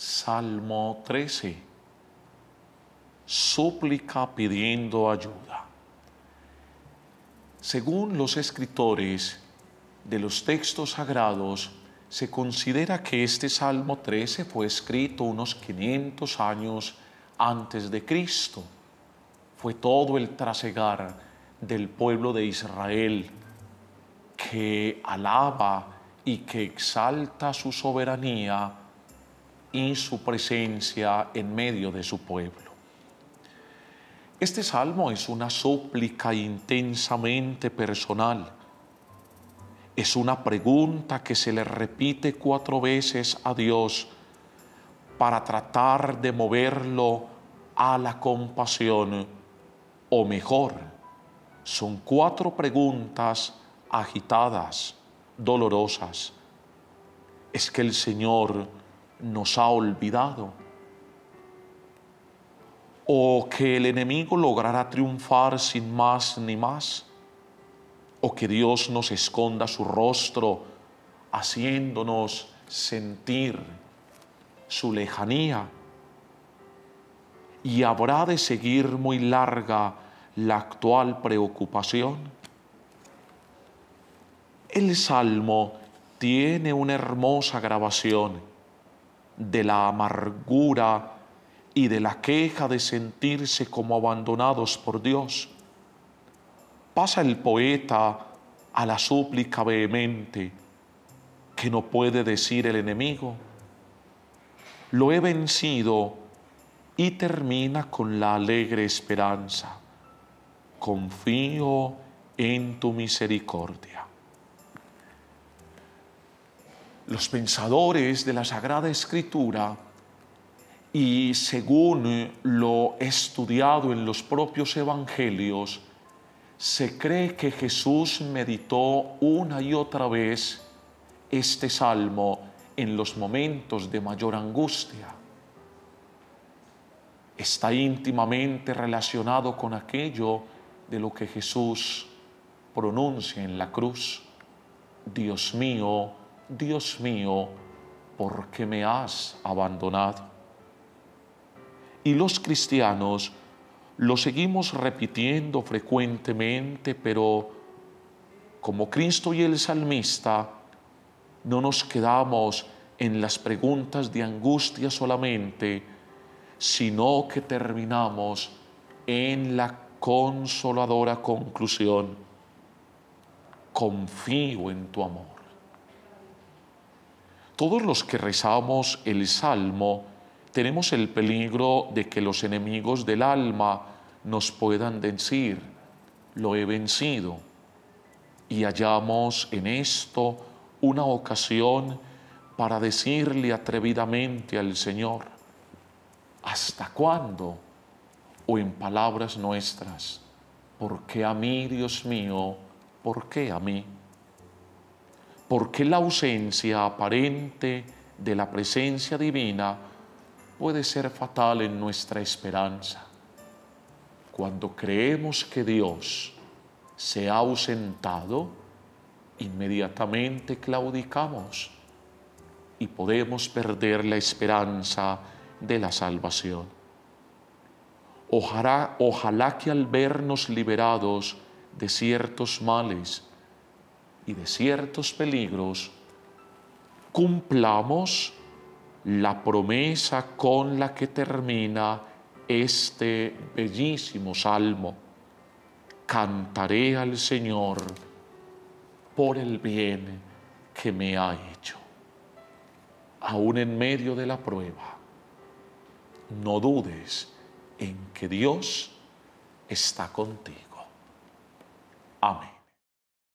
Salmo 13. Súplica pidiendo ayuda. Según los escritores de los textos sagrados, se considera que este Salmo 13 fue escrito unos 500 años antes de Cristo. Fue todo el trasegar del pueblo de Israel que alaba y que exalta su soberanía y su presencia en medio de su pueblo. Este salmo es una súplica intensamente personal. Es una pregunta que se le repite cuatro veces a Dios para tratar de moverlo a la compasión. O mejor, son cuatro preguntas agitadas, dolorosas. Es que el Señor nos ha olvidado o que el enemigo logrará triunfar sin más ni más, o que Dios nos esconda su rostro haciéndonos sentir su lejanía. Y habrá de seguir muy larga la actual preocupación. El Salmo tiene una hermosa grabación de la amargura y de la queja de sentirse como abandonados por Dios. Pasa el poeta a la súplica vehemente que no puede decir el enemigo. Lo he vencido y termina con la alegre esperanza. Confío en tu misericordia los pensadores de la Sagrada Escritura y según lo estudiado en los propios evangelios, se cree que Jesús meditó una y otra vez este salmo en los momentos de mayor angustia. Está íntimamente relacionado con aquello de lo que Jesús pronuncia en la cruz. Dios mío, Dios mío, ¿por qué me has abandonado? Y los cristianos lo seguimos repitiendo frecuentemente, pero como Cristo y el salmista, no nos quedamos en las preguntas de angustia solamente, sino que terminamos en la consoladora conclusión. Confío en tu amor. Todos los que rezamos el Salmo tenemos el peligro de que los enemigos del alma nos puedan decir, lo he vencido. Y hallamos en esto una ocasión para decirle atrevidamente al Señor, ¿hasta cuándo? O en palabras nuestras, ¿por qué a mí, Dios mío? ¿Por qué a mí? ¿Por qué la ausencia aparente de la presencia divina puede ser fatal en nuestra esperanza? Cuando creemos que Dios se ha ausentado, inmediatamente claudicamos y podemos perder la esperanza de la salvación. Ojalá, ojalá que al vernos liberados de ciertos males, y de ciertos peligros, cumplamos la promesa con la que termina este bellísimo salmo. Cantaré al Señor por el bien que me ha hecho. Aún en medio de la prueba, no dudes en que Dios está contigo. Amén.